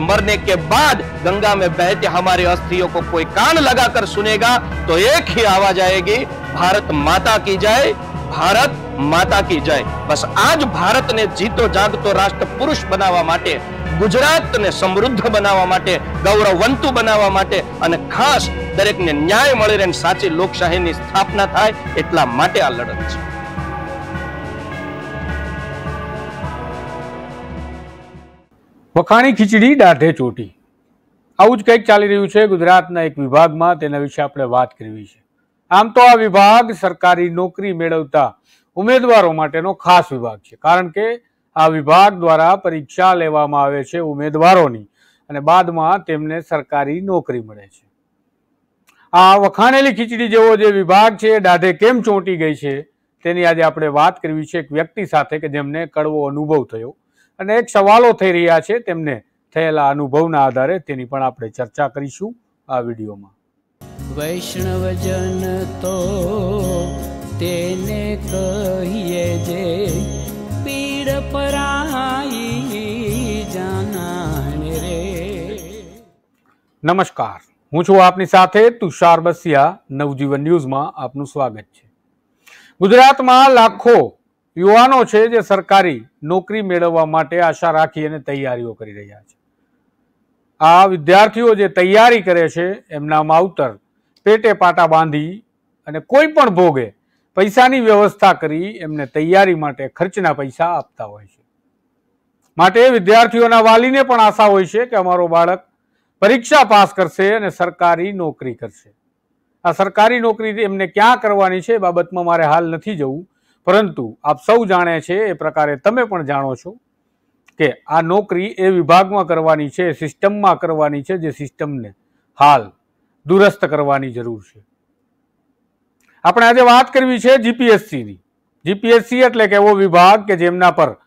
मरने के बाद गंगा में बहते हमारे अस्थियों को कोई कान लगाकर सुनेगा तो एक ही आवाज आएगी भारत माता की जय ભારત માતા કી જય બસ આજ ભારતને જીતો જાગતો રાષ્ટ્ર પુરુષ બનાવવા માટે ગુજરાતને સમૃદ્ધ બનાવવા માટે ગૌરવવંતુ બનાવવા માટે અને ખાસ દરેકને ન્યાય મળે રહે સાચી લોકશાહીની સ્થાપના થાય એટલા માટે આ લડત છે વખાણી ખીચડી દાઢે ચોટી આવું જ કંઈક ચાલી રહ્યું છે ગુજરાતના એક વિભાગમાં તેના વિશે આપણે વાત કરવી છે આમ તો આ વિભાગ સરકારી નોકરી મેળવતા ઉમેદવારો માટેનો ખાસ વિભાગ છે કારણ કે આ વિભાગ દ્વારા પરીક્ષા લેવામાં આવે છે ઉમેદવારોની અને બાદમાં તેમને સરકારી નોકરી મળે છે આ વખાણેલી ખીચડી જેવો જે વિભાગ છે દાઢે કેમ ચોંટી ગઈ છે તેની આજે આપણે વાત કરવી છે એક વ્યક્તિ સાથે કે જેમને કડવો અનુભવ થયો અને એક સવાલો થઈ રહ્યા છે તેમને થયેલા અનુભવના આધારે તેની પણ આપણે ચર્ચા કરીશું આ વિડીયોમાં વૈષ્ણવજન તો તેને કહીએ જે પીડ પરાઈ જાનાને રે નમસ્કાર હું છું આપની સાથે તુષાર બસિયા નવજીવન ન્યૂઝમાં આપનું સ્વાગત છે ગુજરાતમાં લાખો યુવાનો છે જે સરકારી નોકરી મેળવવા માટે આશા રાખી અને તૈયારીઓ કરી રહ્યા છે આ વિદ્યાર્થીઓ જે તૈયારી કરે છે એમના માવતર પેટે પાટા બાંધી અને કોઈ પણ ભોગે પૈસાની વ્યવસ્થા કરી એમને તૈયારી માટે ખર્ચના પૈસા આપતા હોય છે માટે વિદ્યાર્થીઓના વાલીને પણ આશા હોય છે કે અમારો બાળક પરીક્ષા પાસ કરશે અને સરકારી નોકરી કરશે આ સરકારી નોકરી એમને ક્યાં કરવાની છે બાબતમાં મારે હાલ નથી જવું પરંતુ આપ સૌ જાણે છે એ પ્રકારે તમે પણ જાણો છો કે આ નોકરી એ વિભાગમાં કરવાની છે સિસ્ટમમાં કરવાની છે જે સિસ્ટમને હાલ દુરસ્ત કરવાની જરૂર છે આપણે આજે વાત કરવી છે જીપીએસસીની જીપીએસસી એટલે કે એવો વિભાગ કે જેમના પર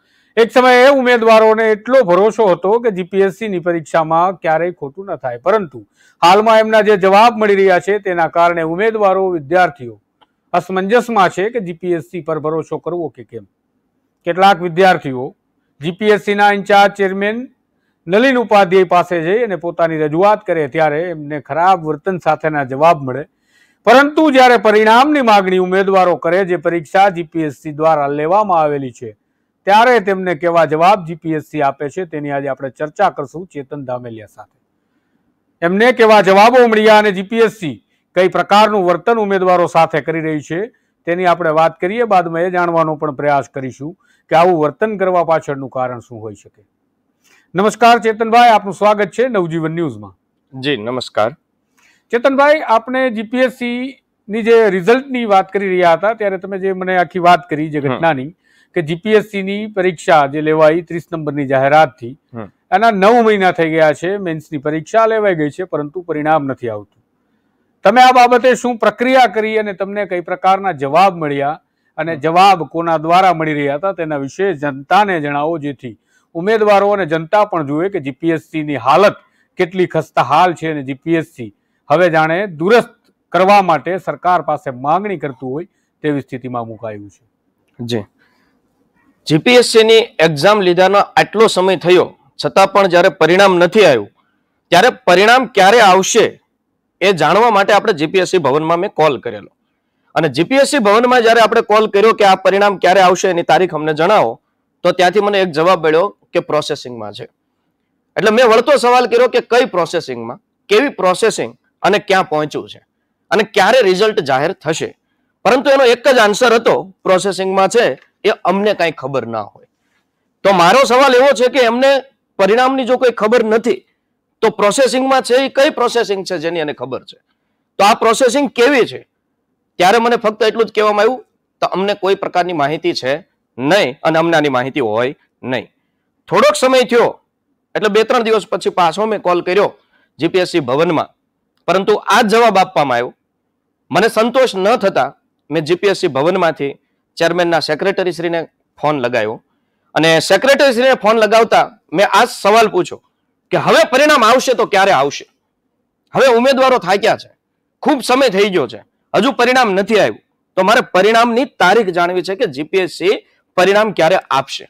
એક સમયે ઉમેદવારોને એટલો ભરોસો હતો કે જીપીએસસીની પરીક્ષામાં ક્યારેય ખોટું ન થાય પરંતુ હાલમાં એમના જે જવાબ મળી રહ્યા છે તેના કારણે ઉમેદવારો વિદ્યાર્થીઓ અસમંજસમાં છે કે જીપીએસસી પર ભરોસો કરવો કે કેમ કેટલાક વિદ્યાર્થીઓ જીપીએસસીના ઇન્ચાર્જ ચેરમેન નલીન ઉપાધ્યાય પાસે જઈ અને પોતાની રજૂઆત કરે ત્યારે એમને ખરાબ વર્તન સાથેના જવાબ મળે પરંતુ જ્યારે પરિણામની માગણી ઉમેદવારો કરે જે પરીક્ષા જીપીએસસી દ્વારા લેવામાં આવેલી છે ત્યારે તેમને કેવા જવાબ જીપીએસસી આપે છે તેની આજે આપણે ચર્ચા કરશું ચેતન ધામેલિયા સાથે એમને કેવા જવાબો મળ્યા અને જીપીએસસી કઈ પ્રકારનું વર્તન ઉમેદવારો સાથે કરી રહી છે તેની આપણે વાત કરીએ બાદમાં એ જાણવાનો પણ પ્રયાસ કરીશું કે આવું વર્તન કરવા પાછળનું કારણ શું હોઈ શકે નમસ્કાર ચેતનભાઈ આપનું સ્વાગત છે નવજીવન ન્યૂઝમાં જી નમસ્કાર ચેતનભાઈ આપણે જીપીએસસી ની જે રિઝલ્ટની વાત કરી રહ્યા હતા ત્યારે તમે જે મને આખી વાત કરી જે ઘટનાની કે જીપીએસસીની પરીક્ષા જે લેવાઈ ત્રીસ નંબરની જાહેરાતથી એના નવ મહિના થઈ ગયા છે મેન્સની પરીક્ષા લેવાઈ ગઈ છે પરંતુ પરિણામ નથી આવતું તમે આ બાબતે શું પ્રક્રિયા કરી અને તમને કઈ પ્રકારના જવાબ મળ્યા અને જવાબ કોના દ્વારા મળી રહ્યા હતા તેના વિશે જનતાને જણાવો જેથી ઉમેદવારો અને જનતા પણ જુએ કે જીપીએસસીની હાલત કેટલી ખસ્તા હાલ છે અને જીપીએસસી હવે જાણે દુરસ્ત કરવા માટે સરકાર પાસે માંગણી કરતું હોય તેવી સ્થિતિમાં મુકાયું છે જે જીપીએસસીની એક્ઝામ લીધાનો આટલો સમય થયો છતાં પણ જ્યારે પરિણામ નથી આવ્યું ત્યારે પરિણામ ક્યારે આવશે એ જાણવા માટે આપણે જીપીએસસી ભવનમાં મેં કોલ કરેલો અને જીપીએસસી ભવનમાં જ્યારે આપણે કોલ કર્યો કે આ પરિણામ ક્યારે આવશે એની તારીખ અમને જણાવો તો ત્યાંથી મને એક જવાબ મળ્યો કે પ્રોસેસિંગમાં છે એટલે મેં વળતો સવાલ કર્યો કે કઈ પ્રોસેસિંગમાં કેવી પ્રોસેસિંગ અને ક્યાં પહોંચ્યું છે અને ક્યારે રિઝલ્ટ જાહેર થશે પરંતુ એનો એક જ આન્સર હતો પ્રોસેસિંગમાં છે એ અમને કાંઈ ખબર ના હોય તો મારો સવાલ એવો છે કે એમને પરિણામની જો કોઈ ખબર નથી તો પ્રોસેસિંગમાં છે એ કઈ પ્રોસેસિંગ છે જેની એને ખબર છે તો આ પ્રોસેસિંગ કેવી છે ત્યારે મને ફક્ત એટલું જ કહેવામાં આવ્યું તો અમને કોઈ પ્રકારની માહિતી છે નહીં અને અમને આની માહિતી હોય નહીં થોડોક સમય થયો એટલે બે ત્રણ દિવસ પછી પાછો મેં કોલ કર્યો જીપીએસસી ભવનમાં પરંતુ આ જ જવાબ આપવામાં આવ્યો મને સંતોષ ન થતા મેં જીપીએસસી ભવનમાંથી ચેરમેનના સેક્રેટરીશ્રીને ફોન લગાવ્યો અને સેક્રેટરીશ્રીને ફોન લગાવતા મેં આ સવાલ પૂછ્યો કે હવે પરિણામ આવશે તો ક્યારે આવશે હવે ઉમેદવારો થાક્યા છે ખૂબ સમય થઈ ગયો છે હજુ પરિણામ નથી આવ્યું તો મારે પરિણામની તારીખ જાણવી છે કે જીપીએસસી પરિણામ ક્યારે આપશે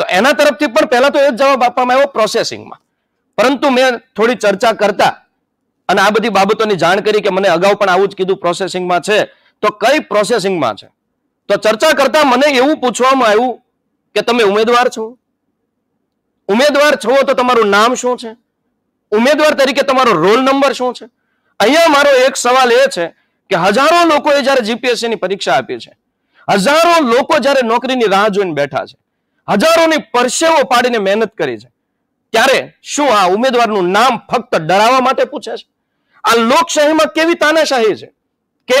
તો એના તરફથી પણ પહેલા તો એ જ જવાબ આપવામાં આવ્યો પ્રોસેસિંગમાં પરંતુ મેં થોડી ચર્ચા કરતા અને આ બધી બાબતોની જાણ કરી કે મને અગાઉ પણ આવું જ કીધું પ્રોસેસિંગમાં છે તો કઈ પ્રોસેસિંગમાં છે તો ચર્ચા કરતા મને એવું પૂછવામાં આવ્યું કે તમે ઉમેદવાર છો ઉમેદવાર છો તો તમારું નામ શું છે ઉમેદવાર તરીકે તમારો રોલ નંબર શું છે અહીંયા મારો એક સવાલ એ છે કે હજારો લોકોએ જ્યારે જીપીએસસી ની પરીક્ષા આપી છે હજારો લોકો જ્યારે નોકરીની રાહ જોઈને બેઠા છે હજારોની પરસેવો પાડીને મહેનત કરી છે ત્યારે શું આ ઉમેદવારનું નામ ફક્ત ડરાવવા માટે પૂછે છે આ લોકશાહીમાં કેવી તાનાશાહી છે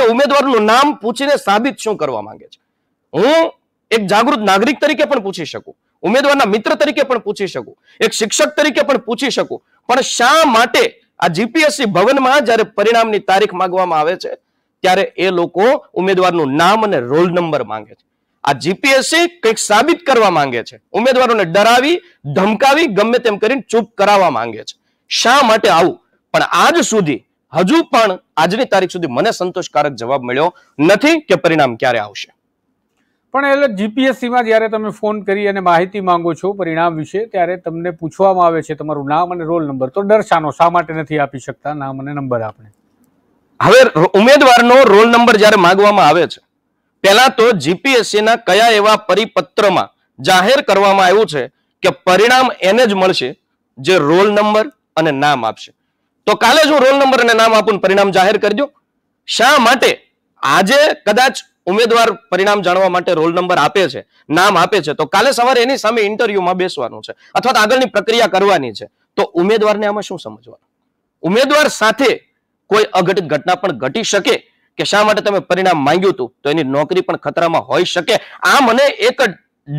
કે ઉમેદવારનું નામ પૂછીને સાબિત શું કરવા માંગે છે હું એક જાગૃત નાગરિક તરીકે પણ પૂછી શકું ઉમેદવારના મિત્ર તરીકે પણ પૂછી શકું એક શિક્ષક તરીકે પણ પૂછી શકું પણ શા માટે આ જીપીએસસી ભવનમાં જ્યારે પરિણામની તારીખ માંગવામાં આવે છે ત્યારે એ લોકો ઉમેદવારનું નામ અને રોલ નંબર માંગે છે આ જીપીએસસી કંઈક સાબિત કરવા માંગે છે ઉમેદવારોને ડરાવી ધમકાવી ગમે તેમ કરીને ચૂપ કરાવવા માંગે છે શા માટે આવું પણ આજ સુધી હજુ પણ આજની તારીખ સુધી મને સંતોષકારક જવાબ મળ્યો નથી કે પરિણામ ક્યારે આવશે પણ એટલે જીપીએસસીમાં જ્યારે તમે ફોન કરી અને માહિતી માંગો છો પરિણામ વિશે ત્યારે તમને પૂછવામાં આવે છે તમારું નામ અને રોલ નંબર તો ડર શાનો શા માટે નથી આપી શકતા નામ અને નંબર આપણે હવે ઉમેદવારનો રોલ નંબર જ્યારે માંગવામાં આવે છે પહેલા તો જીપીએસસીના કયા એવા પરિપત્રમાં જાહેર કરવામાં આવ્યું છે કે પરિણામ એને જ મળશે જે રોલ નંબર અને નામ આપશે તો કાલે જ રોલ નંબર અને નામ આપું પરિણામ જાહેર કરજો શા માટે આજે કદાચ ઉમેદવાર પરિણામ જાણવા માટે રોલ નંબર આપે છે નામ આપે છે તો કાલે સવારે એની સામે ઇન્ટરવ્યુમાં બેસવાનું છે અથવા તો આગળની પ્રક્રિયા કરવાની છે તો ઉમેદવારને આમાં શું સમજવાનું ઉમેદવાર સાથે કોઈ અઘટિત ઘટના પણ ઘટી શકે કે શા માટે તમે પરિણામ માંગ્યું હતું તો એની નોકરી પણ ખતરામાં હોઈ શકે આ મને એક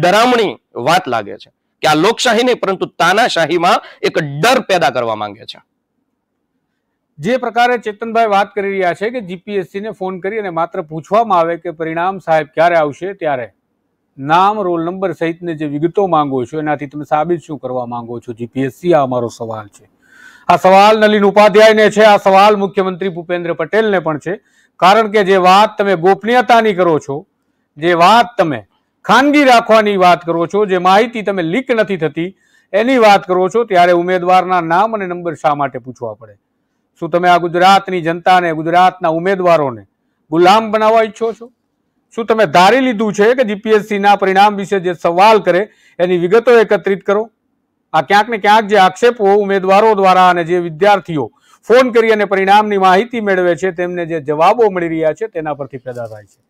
ડરામણી વાત લાગે છે કે આ લોકશાહી નહીં પરંતુ તાનાશાહીમાં એક ડર પેદા કરવા માંગે છે જે પ્રકારે ચેતનભાઈ વાત કરી રહ્યા છે કે જીપીએસસીને ફોન કરી અને માત્ર પૂછવામાં આવે કે પરિણામ સાહેબ ક્યારે આવશે ત્યારે નામ રોલ નંબર સહિતને જે વિગતો માંગો છો એનાથી તમે સાબિત શું કરવા માંગો છો જીપીએસસી આ અમારો સવાલ છે આ સવાલ નલિન ઉપાધ્યાયને છે આ સવાલ મુખ્યમંત્રી ભૂપેન્દ્ર પટેલને પણ છે કારણ કે જે વાત તમે ગોપનીયતાની કરો છો જે વાત તમે ખાનગી રાખવાની વાત કરો છો જે માહિતી તમે લીક નથી થતી એની વાત કરો છો ત્યારે ઉમેદવારના નામ અને નંબર શા માટે પૂછવા પડે શું તમે આ ગુજરાતની જનતાને ગુજરાતના ઉમેદવારોને ગુલામ બનાવવા ઈચ્છો છો શું તમે ધારી લીધું છે કે જીપીએસસીના પરિણામ વિશે જે સવાલ કરે એની વિગતો એકત્રિત કરો આ ક્યાંક ને ક્યાંક જે આક્ષેપો ઉમેદવારો દ્વારા અને જે વિદ્યાર્થીઓ ફોન કરી અને પરિણામની માહિતી મેળવે છે તેમને જે જવાબો મળી રહ્યા છે તેના પરથી પેદા થાય છે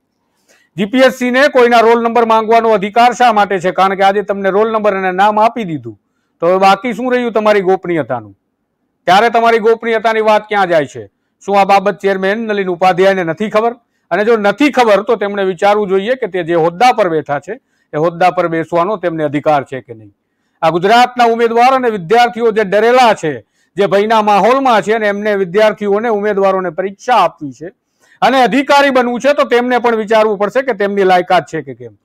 જીપીએસસીને કોઈના રોલ નંબર માંગવાનો અધિકાર શા માટે છે કારણ કે આજે તમને રોલ નંબર અને નામ આપી દીધું તો હવે બાકી શું રહ્યું તમારી ગોપનીયતાનું ત્યારે તમારી ગોપનીયતાની વાત ક્યાં જાય છે શું આ બાબત ચેરમેન નલીન ઉપાધ્યાયને નથી ખબર અને જો નથી ખબર તો તેમણે વિચારવું જોઈએ કે તે જે હોદ્દા પર બેઠા છે એ હોદ્દા પર બેસવાનો તેમને અધિકાર છે કે નહીં આ ગુજરાતના ઉમેદવાર અને વિદ્યાર્થીઓ જે ડરેલા છે જે ભયના માહોલમાં છે અને એમને વિદ્યાર્થીઓને ઉમેદવારોને પરીક્ષા આપવી છે અને અધિકારી બનવું છે તો તેમને પણ વિચારવું પડશે કે તેમની લાયકાત છે કે કેમ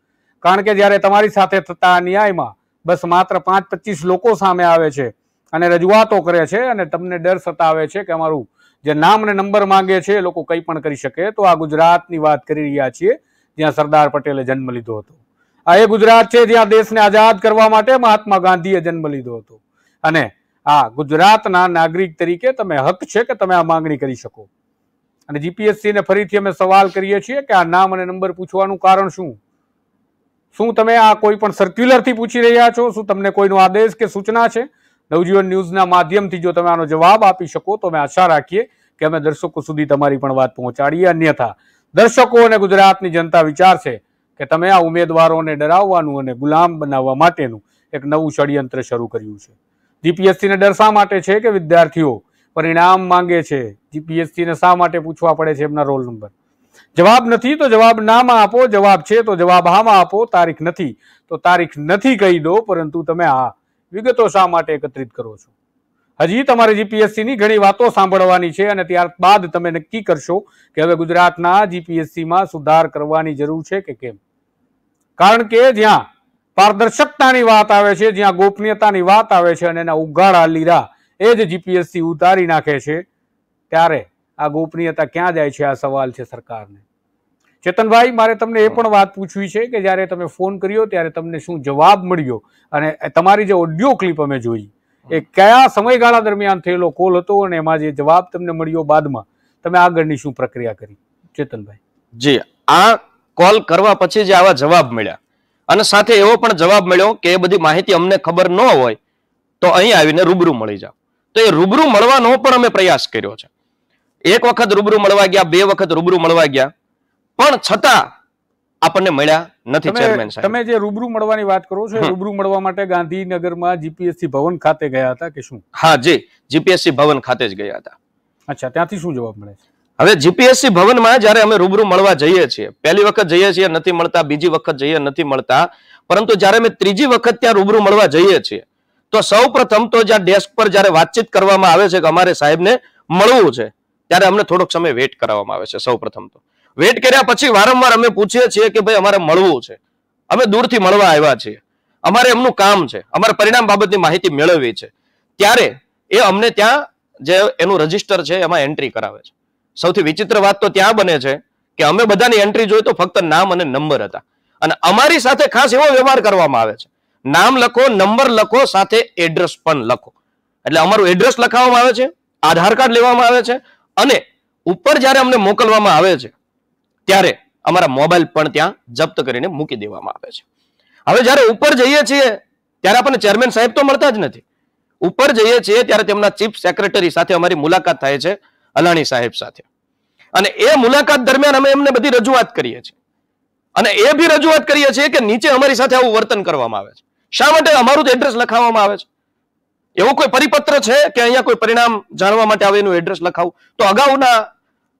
કારણ કે જ્યારે તમારી સાથે થતા ન્યાયમાં બસ માત્ર પાંચ પચીસ લોકો સામે આવે છે અને રજૂઆતો કરે છે અને તમને ડર સતાવે છે કે અમારું જે નામ અને નંબર માંગે છે એ લોકો કંઈ પણ કરી શકે તો આ ગુજરાતની વાત કરી રહ્યા છીએ જ્યાં સરદાર પટેલે જન્મ લીધો હતો આ એ ગુજરાત છે જ્યાં દેશને આઝાદ કરવા માટે મહાત્મા ગાંધીએ જન્મ લીધો હતો અને આ ગુજરાતના નાગરિક તરીકે તમે હક છે કે તમે આ માંગણી કરી શકો અને જીપીએસસીને ફરીથી અમે સવાલ કરીએ છીએ કે આ નામ અને નંબર પૂછવાનું કારણ શું શું તમે આ કોઈ પણ સર્ક્યુલરથી પૂછી રહ્યા છો શું તમને કોઈનો આદેશ કે સૂચના છે નવજીવન ન્યૂઝના માધ્યમથી જો તમે આનો જવાબ આપી શકો તો અમે આશા રાખીએ કે અમે દર્શકો સુધી તમારી પણ વાત પહોંચાડીએ અન્યથા દર્શકો અને ગુજરાતની જનતા વિચારશે કે તમે આ ઉમેદવારોને ડરાવવાનું અને ગુલામ બનાવવા માટેનું એક નવું ષડયંત્ર શરૂ કર્યું છે જીપીએસસીને ડર શા માટે છે કે વિદ્યાર્થીઓ પરિણામ માંગે છે જીપીએસસીને શા માટે પૂછવા પડે છે એમના રોલ નંબર જવાબ નથી તો જવાબ નામાં આપો જવાબ છે તો જવાબ હામાં આપો તારીખ નથી તો તારીખ નથી કહી દો પરંતુ તમે આ વિગતો શા માટે એકત્રિત કરો છો હજી તમારે જીપીએસસીની ઘણી વાતો સાંભળવાની છે અને ત્યારબાદ તમે નક્કી કરશો કે હવે ગુજરાતના જીપીએસસીમાં સુધાર કરવાની જરૂર છે કે કેમ કારણ કે જ્યાં પારદર્શકતાની વાત આવે છે જ્યાં ગોપનીયતાની વાત આવે છે અને એના ઉઘાડા લીરા એ જ જીપીએસસી ઉતારી નાખે છે ત્યારે આ ગોપનીયતા ક્યાં જાય છે આ સવાલ છે સરકારને ચેતનભાઈ મારે તમને એ પણ વાત પૂછવી છે કે જ્યારે તમે ફોન કર્યો ત્યારે તમને શું જવાબ મળ્યો અને તમારી જે ઓડિયો ક્લિપ અમે જોઈ એ કયા સમયગાળા દરમિયાન થયેલો કોલ હતો અને એમાં જે જવાબ તમને મળ્યો બાદમાં તમે આગળની શું પ્રક્રિયા કરી ચેતનભાઈ જી આ કોલ કરવા પછી જે આવા જવાબ મળ્યા અને સાથે એવો પણ જવાબ મળ્યો કે એ બધી માહિતી અમને ખબર ન હોય તો અહીં આવીને રૂબરૂ મળી જાવ તો એ રૂબરૂ મળવાનો પણ અમે પ્રયાસ કર્યો છે એક વખત રૂબરૂ મળવા ગયા બે વખત રૂબરૂ મળવા ગયા પણ છતાં આપણને મળ્યા નથી તમે જે રૂબરૂ મળવાની વાત કરો છો રૂબરૂ મળવા માટે ગાંધીનગરમાં જીપીએસસી ભવન ખાતે ગયા હતા કે શું હા જી જીપીએસસી ભવન ખાતે જ ગયા હતા અચ્છા ત્યાંથી શું જવાબ મળે છે હવે જીપીએસસી ભવનમાં જ્યારે અમે રૂબરૂ મળવા જઈએ છીએ પહેલી વખત જઈએ છીએ નથી મળતા બીજી વખત જઈએ નથી મળતા પરંતુ જ્યારે અમે ત્રીજી વખત ત્યાં રૂબરૂ મળવા જઈએ છીએ તો સૌ પ્રથમ તો જ્યાં ડેસ્ક પર જયારે વાતચીત કરવામાં આવે છે કે અમારે સાહેબને મળવું છે ત્યારે અમને થોડોક સમય વેઇટ કરાવવામાં આવે છે સૌ પ્રથમ તો વેટ કર્યા પછી વારંવાર અમે પૂછીએ છીએ કે ભાઈ અમારે મળવું છે અમે દૂરથી મળવા આવ્યા છીએ અમારે એમનું કામ છે અમારે પરિણામ બાબતની માહિતી મેળવવી છે ત્યારે એ અમને ત્યાં જે એનું રજીસ્ટર છે એમાં એન્ટ્રી કરાવે છે સૌથી વિચિત્ર વાત તો ત્યાં બને છે કે અમે બધાની એન્ટ્રી જોઈ તો ફક્ત નામ અને નંબર હતા અને અમારી સાથે ખાસ એવો વ્યવહાર કરવામાં આવે છે નામ લખો નંબર લખો સાથે એડ્રેસ પણ લખો એટલે અમારું એડ્રેસ લખાવવામાં આવે છે આધાર કાર્ડ લેવામાં આવે છે અને ઉપર જ્યારે અમને મોકલવામાં આવે છે ત્યારે અમારા મોબાઈલ પણ ત્યાં જપ્ત કરીને મૂકી દેવામાં આવે છે હવે જ્યારે ઉપર જઈએ છીએ ત્યારે આપણને ચેરમેન સાહેબ તો મળતા જ નથી ઉપર જઈએ છીએ ત્યારે તેમના ચીફ સેક્રેટરી સાથે અમારી મુલાકાત થાય છે અલાણી સાહેબ સાથે અને એ મુલાકાત દરમિયાન અમે એમને બધી રજૂઆત કરીએ છીએ અને એ બી રજૂઆત કરીએ છીએ કે નીચે અમારી સાથે આવું વર્તન કરવામાં આવે છે શા માટે અમારું જ એડ્રેસ લખાવવામાં આવે છે એવો કોઈ પરિપત્ર છે કે અહીંયા કોઈ પરિણામ જાણવા માટે આવે એનું એડ્રેસ લખાવું તો અગાઉના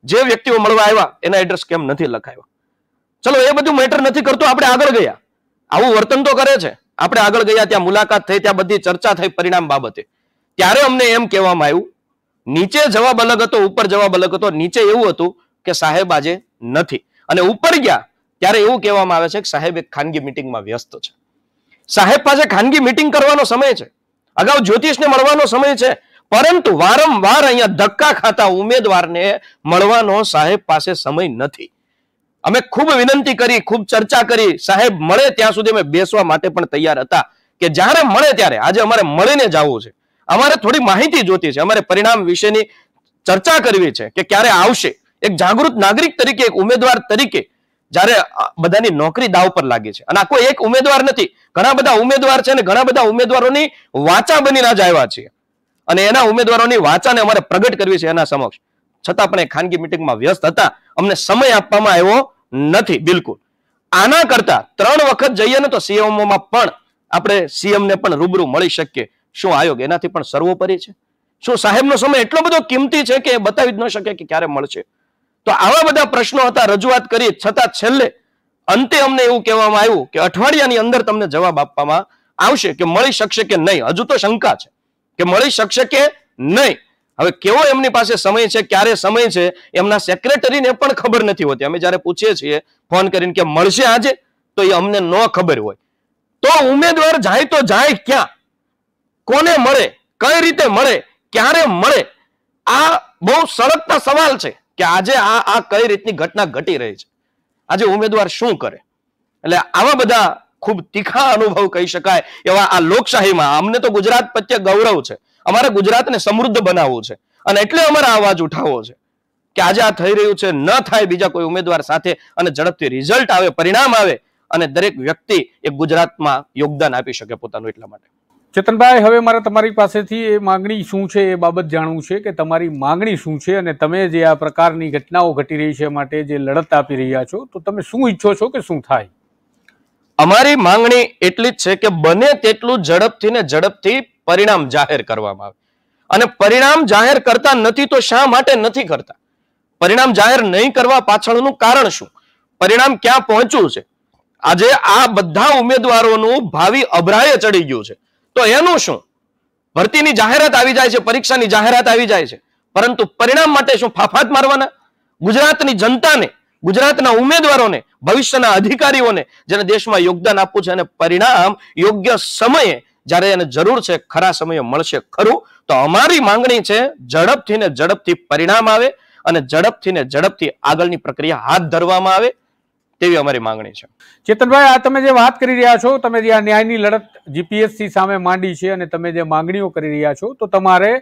જે વ્યક્તિઓ મળવા આવ્યા એના એડ્રેસ કેમ નથી લખાયો ચલો એ બધું મેટર નથી કરતું આપણે આગળ ગયા આવું વર્તન તો કરે છે આપણે આગળ ગયા ત્યાં મુલાકાત થઈ ત્યાં બધી ચર્ચા થઈ પરિણામ બાબતે ત્યારે અમને એમ કહેવામાં આવ્યું નીચે જવાબ અલગ હતો ઉપર જવાબ અલગ હતો નીચે એવું હતું કે સાહેબ આજે નથી અને ઉપર ગયા ત્યારે એવું કહેવામાં આવે છે કે સાહેબ એક ખાનગી મિટિંગમાં વ્યસ્ત છે સાહેબ પાસે ખાનગી મિટિંગ કરવાનો સમય છે અગાઉ જ્યોતિષને મળવાનો સમય છે પરંતુ વારંવાર અહીંયા ધક્કા ખાતા ઉમેદવારને મળવાનો સાહેબ પાસે સમય નથી અમે ખૂબ વિનંતી કરી ખૂબ ચર્ચા કરી સાહેબ મળે ત્યાં સુધી અમે બેસવા માટે પણ તૈયાર હતા કે જ્યારે મળે ત્યારે આજે અમારે મળીને જવું છે અમારે થોડી માહિતી જોતી છે અમારે પરિણામ વિશેની ચર્ચા કરવી છે કે ક્યારે આવશે એક જાગૃત નાગરિક તરીકે એક ઉમેદવાર તરીકે જ્યારે બધાની નોકરી દાવ પર લાગી છે અને આ કોઈ એક ઉમેદવાર નથી ઘણા બધા ઉમેદવાર છે અને ઘણા બધા ઉમેદવારોની વાચા બની ના જ આવ્યા છીએ અને એના ઉમેદવારોની વાચાને અમારે પ્રગટ કરવી છે એના સમક્ષ છતાં પણ એ ખાનગી મિટિંગમાં વ્યસ્ત હતા અમને સમય આપવામાં આવ્યો નથી બિલકુલ આના કરતા ત્રણ વખત જઈએ ને તો સીએમઓમાં પણ આપણે સીએમને પણ રૂબરૂ મળી શકીએ શું આયોગ એનાથી પણ સર્વોપરી છે શું સાહેબનો સમય એટલો બધો કિંમતી છે કે એ બતાવી જ ન શકે કે ક્યારે મળશે તો આવા બધા પ્રશ્નો હતા રજૂઆત કરી છતાં છેલ્લે અંતે અમને એવું કહેવામાં આવ્યું કે અઠવાડિયાની અંદર તમને જવાબ આપવામાં આવશે કે મળી શકશે કે નહીં હજુ તો શંકા છે કે મળી શકશે કે નહીં હવે કેવો એમની પાસે સમય છે ક્યારે સમય છે એમના સેક્રેટરીને પણ ખબર નથી હોતી અમે જ્યારે પૂછીએ છીએ ફોન કરીને કે મળશે આજે તો એ અમને ન ખબર હોય તો ઉમેદવાર જાય તો જાય ક્યાં કોને મળે કઈ રીતે મળે ક્યારે મળે આ બહુ સળગતા સવાલ છે કે આજે આ આ કઈ રીતની ઘટના ઘટી રહી છે આજે ઉમેદવાર શું કરે એટલે આવા બધા ખૂબ તીખા અનુભવ કહી શકાય એવા આ લોકશાહીમાં અમને તો ગુજરાત પ્રત્યે ગૌરવ છે અમારે ગુજરાતને સમૃદ્ધ બનાવવું છે અને એટલે અમારે અવાજ ઉઠાવવો છે કે આજે આ થઈ રહ્યું છે ન થાય બીજા કોઈ ઉમેદવાર સાથે અને ઝડપથી રિઝલ્ટ આવે પરિણામ આવે અને દરેક વ્યક્તિ એ ગુજરાતમાં યોગદાન આપી શકે પોતાનું એટલા માટે ચેતનભાઈ હવે મારે તમારી પાસેથી એ માંગણી શું છે એ બાબત જાણવું છે કે તમારી માંગણી શું છે અને તમે જે આ પ્રકારની ઘટનાઓ ઘટી રહી છે માટે જે લડત આપી રહ્યા છો તો તમે શું ઈચ્છો છો કે શું થાય અમારી માંગણી એટલી જ છે કે બને તેટલું ઝડપથી ને ઝડપથી પરિણામ જાહેર કરવામાં આવે અને પરિણામ જાહેર કરતા નથી તો શા માટે નથી કરતા પરિણામ જાહેર નહીં કરવા પાછળનું કારણ શું પરિણામ ક્યાં પહોંચ્યું છે આજે આ બધા ઉમેદવારોનું ભાવિ અભરાય ચડી ગયું છે તો એનું શું ભરતીની જાહેરાત આવી જાય છે પરીક્ષાની જાહેરાત આવી જાય છે પરંતુ પરિણામ માટે શું ફાફાત મારવાના ગુજરાતની જનતાને ગુજરાતના ઉમેદવારોને ભવિષ્યના અધિકારીઓને જેને દેશમાં યોગદાન આપવું છે અને પરિણામ યોગ્ય સમયે જ્યારે એને જરૂર છે ખરા સમયે મળશે ખરું તો અમારી માંગણી છે ઝડપથી ને ઝડપથી પરિણામ આવે અને ઝડપથી ને ઝડપથી આગળની પ્રક્રિયા હાથ ધરવામાં આવે તેવી અમારી માંગણી છે ચેતનભાઈ આ તમે જે વાત કરી રહ્યા છો તમે જે આ ન્યાયની લડત જીપીએસસી સામે માંડી છે અને તમે જે માંગણીઓ કરી રહ્યા છો તો તમારે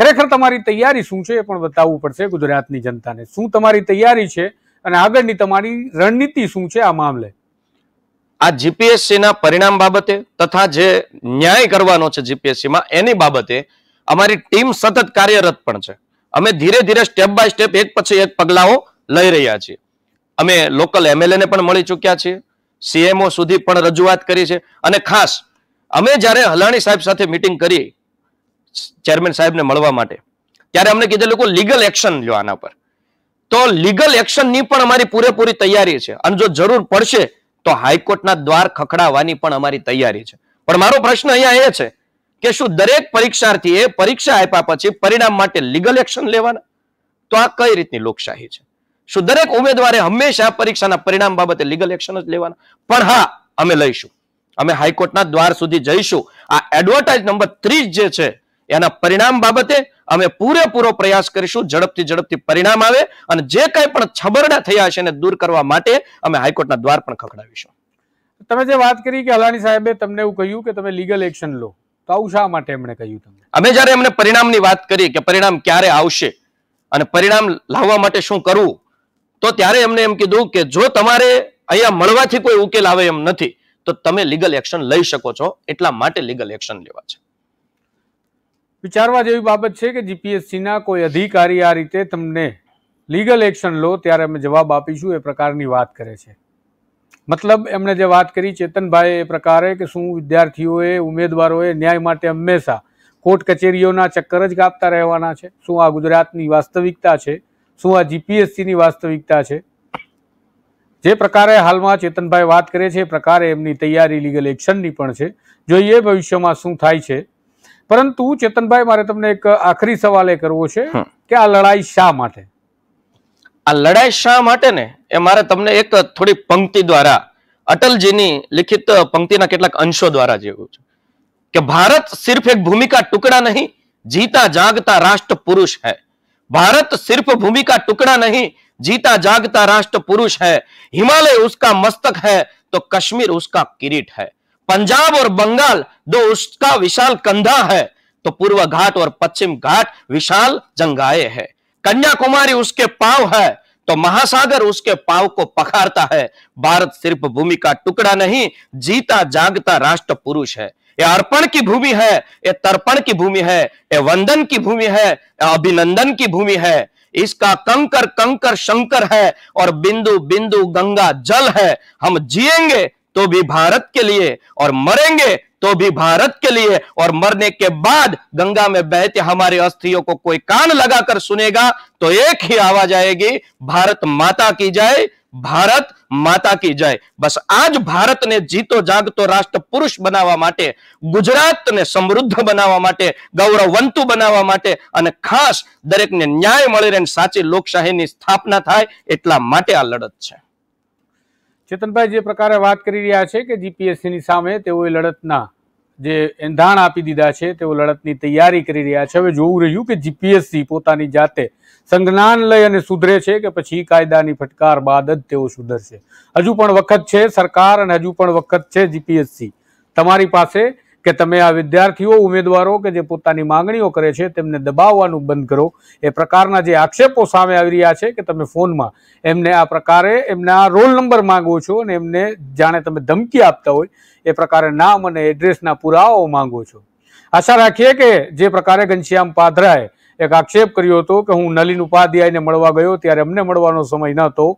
ખરેખર તમારી તૈયારી શું છે એ પણ બતાવવું પડશે ગુજરાતની જનતાને શું તમારી તૈયારી છે અને આગળની તમારી રણનીતિ શું છે આ મામલે આ જીપીએસસીના પરિણામ બાબતે તથા જે ન્યાય કરવાનો છે જીપીએસસીમાં એની બાબતે અમારી ટીમ સતત કાર્યરત પણ છે અમે ધીરે ધીરે સ્ટેપ બાય સ્ટેપ એક પછી એક પગલાઓ લઈ રહ્યા છીએ અમે લોકલ એમએલએને પણ મળી ચૂક્યા છીએ સીએમઓ સુધી પણ રજૂઆત કરી છે અને ખાસ અમે જ્યારે હલાણી સાહેબ સાથે મિટિંગ કરી ચેરમેન સાહેબને મળવા માટે ત્યારે અમને કીધેલું લોકો લીગલ એક્શન લ્યો આના પર તો લીગલ એક્શનની પણ અમારી પૂરેપૂરી તૈયારી છે અને જો જરૂર પડશે તો હાઈકોર્ટના દ્વાર ખખડાવવાની પણ અમારી તૈયારી છે પણ મારો પ્રશ્ન અહીંયા એ છે કે શું દરેક પરીક્ષાર્થીએ પરીક્ષા આપ્યા પછી પરિણામ માટે લીગલ એક્શન લેવાના તો આ કઈ રીતની લોકશાહી છે શું દરેક ઉમેદવારે હંમેશા પરીક્ષાના પરિણામ બાબતે લીગલ એક્શન જ લેવાના પણ હા અમે લઈશું અમે હાઈકોર્ટના દ્વાર સુધી જઈશું આ એડવર્ટાઇઝ નંબર ત્રીસ જે છે એના પરિણામ બાબતે અમે પૂરેપૂરો પ્રયાસ કરીશું ઝડપથી ઝડપથી પરિણામ આવે અને જે કાંઈ પણ છબરડા થયા છે એને દૂર કરવા માટે અમે હાઈકોર્ટના દ્વાર પણ ખખડાવીશું તમે જે વાત કરી કે અલાણી સાહેબે તમને એવું કહ્યું કે તમે લીગલ એક્શન લો તો આવું શા માટે એમણે કહ્યું તમને અમે જ્યારે એમને પરિણામની વાત કરી કે પરિણામ ક્યારે આવશે અને પરિણામ લાવવા માટે શું કરવું તો ત્યારે એમને એમ કીધું કે જો તમારે અહીંયા મળવાથી કોઈ ઉકેલ આવે એમ નથી તો તમે લીગલ એક્શન લઈ શકો છો એટલા માટે લીગલ એક્શન લેવા છે વિચારવા જેવી બાબત છે કે જીપીએસસીના કોઈ અધિકારી આ રીતે તમને લીગલ એક્શન લો ત્યારે અમે જવાબ આપીશું એ પ્રકારની વાત કરે છે મતલબ એમણે જે વાત કરી ચેતનભાઈ એ પ્રકારે કે શું વિદ્યાર્થીઓએ ઉમેદવારોએ ન્યાય માટે હંમેશા કોર્ટ કચેરીઓના ચક્કર જ કાપતા રહેવાના છે શું આ ગુજરાતની વાસ્તવિકતા છે શું આ જીપીએસસીની વાસ્તવિકતા છે જે પ્રકારે હાલમાં ચેતનભાઈ વાત કરે છે એ પ્રકારે એમની તૈયારી લીગલ એક્શનની પણ છે જોઈએ ભવિષ્યમાં શું થાય છે પરંતુ ચેતનભાઈ મારે તમને એક આખરી સવાલ એ કરવો છે કે આ લડાઈ શા માટે આ લડાઈ શા માટે ને એ મારે તમને એક થોડી પંક્તિ દ્વારા અટલજીની લિખિત પંક્તિના કેટલાક અંશો દ્વારા જેવું છે કે ભારત સિર્ફ એક ભૂમિકા ટુકડા નહીં જીતા જાગતા રાષ્ટ્ર પુરુષ હૈ ભારત सिर्फ भूमि का टुकड़ा नहीं जीता जागता राष्ट्र पुरुष है हिमालय उसका मस्तक है तो कश्मीर उसका किरीट है पंजाब और बंगाल दो उसका विशाल कंधा है तो पूर्व घाट और पश्चिम घाट विशाल जंगाए है कन्याकुमारी उसके पाव है तो महासागर उसके पाव को पखारता है भारत सिर्फ भूमि का टुकड़ा नहीं जीता जागता राष्ट्र पुरुष है यह अर्पण की भूमि है यह तर्पण की भूमि है यह वंदन की भूमि है अभिनंदन की भूमि है इसका कंकर कंकर शंकर है और बिंदु बिंदु गंगा जल है हम जिएंगे તો ભી ભારત કે લિયે ઓર મરંગે તો ભી ભારત કે લિયે ઓર મરને કે બાદ ગંગા મેં બહેતે હમારે અસ્થિઓ કો કોઈ કાન લગાકર સુનેગા તો એક હી આવાજ આયેગી ભારત માતા કી જય ભારત માતા કી જય બસ આજ ભારત ને જીતો જાગતો રાષ્ટ્ર પુરુષ બનાવા માટે ગુજરાત ને સમૃદ્ધ બનાવા માટે ગૌરવંતુ બનાવા માટે અને ખાસ દરેક ને ન્યાય મળી રહે અને સાચી લોકશાહી ની સ્થાપના થાય એટલા માટે આ લડત છે ચેતનભાઈ જે પ્રકારે વાત કરી રહ્યા છે કે જીપીએસસીની સામે તેઓએ લડતના જે એંધાણ આપી દીધા છે તેઓ લડતની તૈયારી કરી રહ્યા છે હવે જોવું રહ્યું કે જીપીએસસી પોતાની જાતે સંજ્ઞાન લઈ અને સુધરે છે કે પછી કાયદાની ફટકાર બાદ જ તેઓ સુધરશે હજુ પણ વખત છે સરકાર અને હજુ પણ વખત છે જીપીએસસી તમારી પાસે કે તમે આ વિદ્યાર્થીઓ ઉમેદવારો કે જે પોતાની માંગણીઓ કરે છે તેમને દબાવવાનું બંધ કરો એ પ્રકારના જે આક્ષેપો સામે આવી રહ્યા છે કે તમે ફોનમાં એમને આ પ્રકારે એમના રોલ નંબર માંગો છો અને એમને જાણે તમે ધમકી આપતા હોય એ પ્રકારે નામ અને એડ્રેસના પુરાવાઓ માંગો છો આશા રાખીએ કે જે પ્રકારે ઘનશ્યામ પાધરાએ એક આક્ષેપ કર્યો હતો કે હું નલિન ઉપાધ્યાયને મળવા ગયો ત્યારે અમને મળવાનો સમય નહોતો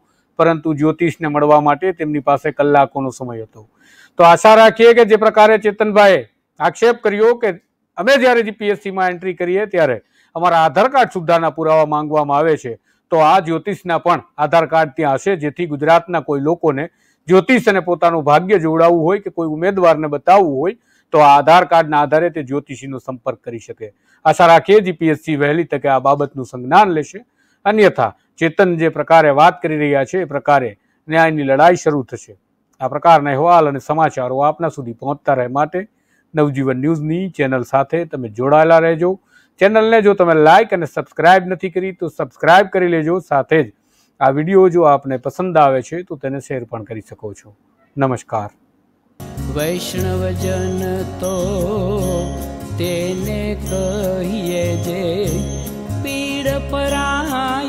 પરંતુ જ્યોતિષને મળવા માટે તેમની પાસે કલાકોનો સમય હતો તો આશા રાખીએ કે જે પ્રકારે ચેતનભાઈ આખેપ કરીયો કે અમે ત્યારે જ પીএসসি માં એન્ટ્રી કરીએ ત્યારે અમારું આધાર કાર્ડ સુધારણા પુરાવા માંગવામાં આવે છે તો આ જ્યોતિષના પણ આધાર કાર્ડ ત્યાં હશે જેથી ગુજરાતના કોઈ લોકોને જ્યોતિષને પોતાનું ભાગ્ય જોડાવવું હોય કે કોઈ ઉમેદવારને બતાવવું હોય તો આધાર કાર્ડ ના આધારે તે જ્યોતિષીનો સંપર્ક કરી શકે આશા રાખીએ જીપીએસસી વહેલી તકે આ બાબતનું જ્ઞાન લેશે અન્યથા ચેતન જે प्रकारे વાત કરી રહ્યા છે એ प्रकारे ન્યાયની લડાઈ શરૂ થશે આ પ્રકાર નેહવાલ અને સમાચારો આપના સુધી પહોંચતા રહે માટે નવજીવન ન્યૂઝની ચેનલ સાથે તમે જોડાયેલા રહેજો ચેનલને જો તમે લાઇક અને સબસ્ક્રાઇબ નથી કરી તો સબસ્ક્રાઇબ કરી લેજો સાથે જ આ વિડીયો જો આપને પસંદ આવે છે તો તેને શેર પણ કરી શકો છો નમસ્કાર વૈષ્ણવજન તો તેને કહીએ જે પીડ પરાય